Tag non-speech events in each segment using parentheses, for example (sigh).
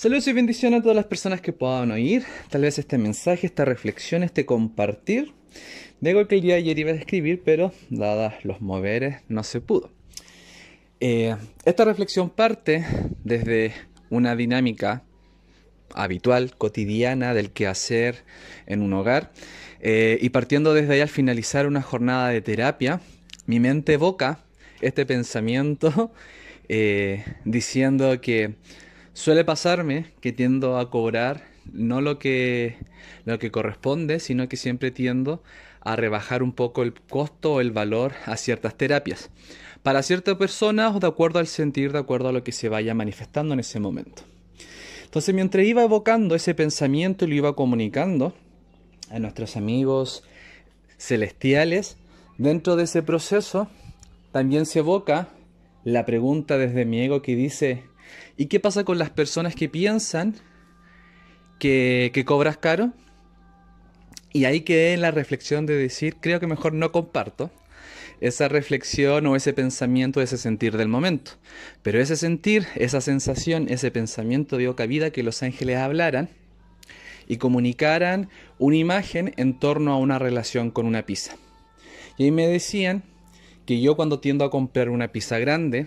Saludos y bendiciones a todas las personas que puedan oír. Tal vez este mensaje, esta reflexión, este compartir. Digo que el día ayer iba a escribir, pero dadas los moveres no se pudo. Eh, esta reflexión parte desde una dinámica habitual, cotidiana del quehacer en un hogar. Eh, y partiendo desde ahí al finalizar una jornada de terapia, mi mente evoca este pensamiento (laughs) eh, diciendo que Suele pasarme que tiendo a cobrar no lo que, lo que corresponde, sino que siempre tiendo a rebajar un poco el costo o el valor a ciertas terapias. Para ciertas personas, o de acuerdo al sentir, de acuerdo a lo que se vaya manifestando en ese momento. Entonces, mientras iba evocando ese pensamiento y lo iba comunicando a nuestros amigos celestiales, dentro de ese proceso también se evoca la pregunta desde mi ego que dice, ¿Y qué pasa con las personas que piensan que, cobras caro? Y ahí quedé en la reflexión de decir, creo que mejor no comparto esa reflexión o ese pensamiento, ese sentir del momento. Pero ese sentir, esa sensación, ese pensamiento dio cabida que los ángeles hablaran y comunicaran una imagen en torno a una relación con una pizza. Y ahí me decían que yo cuando tiendo a comprar una pizza grande,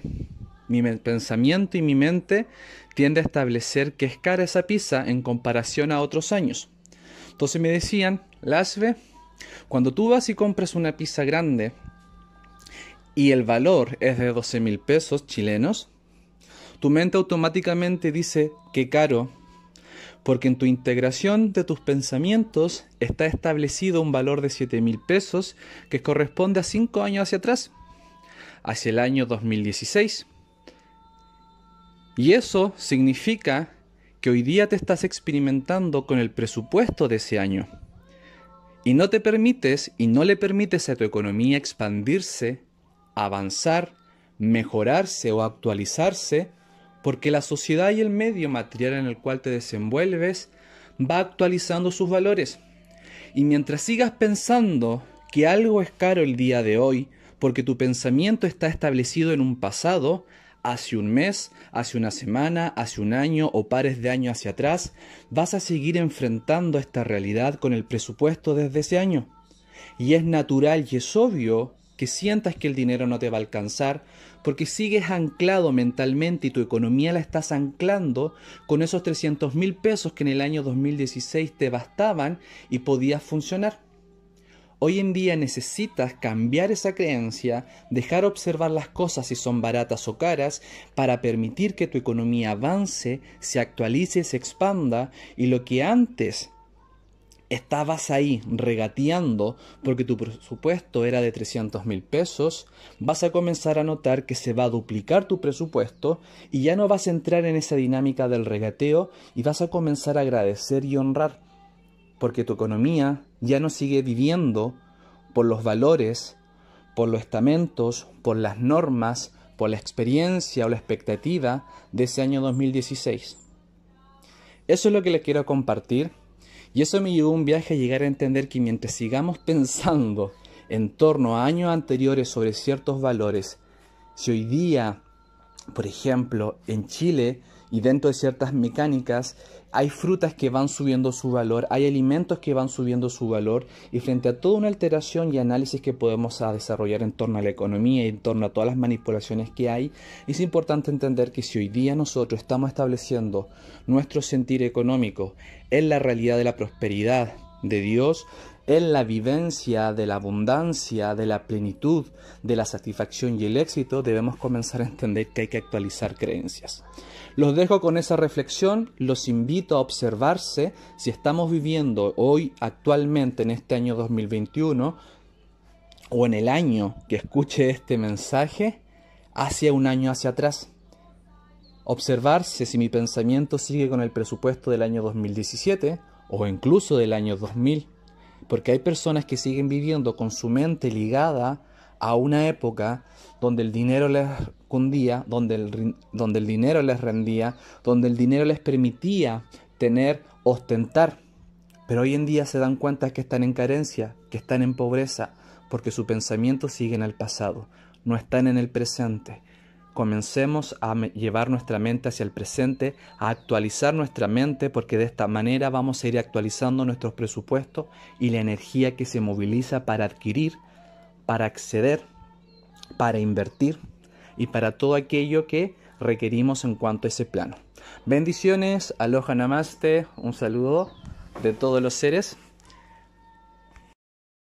mi pensamiento y mi mente tiende a establecer que es cara esa pizza en comparación a otros años. Entonces me decían, Lasve, cuando tú vas y compras una pizza grande y el valor es de 12 mil pesos chilenos, tu mente automáticamente dice que caro, porque en tu integración de tus pensamientos está establecido un valor de 7 mil pesos que corresponde a 5 años hacia atrás, hacia el año 2016. Y eso significa que hoy día te estás experimentando con el presupuesto de ese año. Y no te permites y no le permites a tu economía expandirse, avanzar, mejorarse o actualizarse, porque la sociedad y el medio material en el cual te desenvuelves va actualizando sus valores. Y mientras sigas pensando que algo es caro el día de hoy, porque tu pensamiento está establecido en un pasado, hace un mes, hace una semana, hace un año o pares de años hacia atrás, vas a seguir enfrentando esta realidad con el presupuesto desde ese año. Y es natural y es obvio que sientas que el dinero no te va a alcanzar porque sigues anclado mentalmente y tu economía la estás anclando con esos 300 mil pesos que en el año 2016 te bastaban y podías funcionar. Hoy en día necesitas cambiar esa creencia, dejar observar las cosas si son baratas o caras, para permitir que tu economía avance, se actualice, se expanda y lo que antes estabas ahí regateando porque tu presupuesto era de 300 mil pesos, vas a comenzar a notar que se va a duplicar tu presupuesto y ya no vas a entrar en esa dinámica del regateo y vas a comenzar a agradecer y honrar porque tu economía ya no sigue viviendo por los valores, por los estamentos, por las normas, por la experiencia o la expectativa de ese año 2016. Eso es lo que les quiero compartir y eso me llevó un viaje a llegar a entender que mientras sigamos pensando en torno a años anteriores sobre ciertos valores, si hoy día, por ejemplo, en Chile y dentro de ciertas mecánicas hay frutas que van subiendo su valor, hay alimentos que van subiendo su valor y frente a toda una alteración y análisis que podemos desarrollar en torno a la economía y en torno a todas las manipulaciones que hay, es importante entender que si hoy día nosotros estamos estableciendo nuestro sentir económico en la realidad de la prosperidad de Dios, en la vivencia de la abundancia, de la plenitud, de la satisfacción y el éxito, debemos comenzar a entender que hay que actualizar creencias. Los dejo con esa reflexión, los invito a observarse si estamos viviendo hoy, actualmente, en este año 2021, o en el año que escuche este mensaje, hacia un año hacia atrás. Observarse si mi pensamiento sigue con el presupuesto del año 2017 o incluso del año 2000. Porque hay personas que siguen viviendo con su mente ligada a una época donde el dinero les cundía, donde el, donde el dinero les rendía, donde el dinero les permitía tener, ostentar. Pero hoy en día se dan cuenta que están en carencia, que están en pobreza, porque su pensamiento sigue en el pasado, no están en el presente. Comencemos a llevar nuestra mente hacia el presente, a actualizar nuestra mente, porque de esta manera vamos a ir actualizando nuestros presupuestos y la energía que se moviliza para adquirir, para acceder, para invertir y para todo aquello que requerimos en cuanto a ese plano. Bendiciones, aloha namaste, un saludo de todos los seres.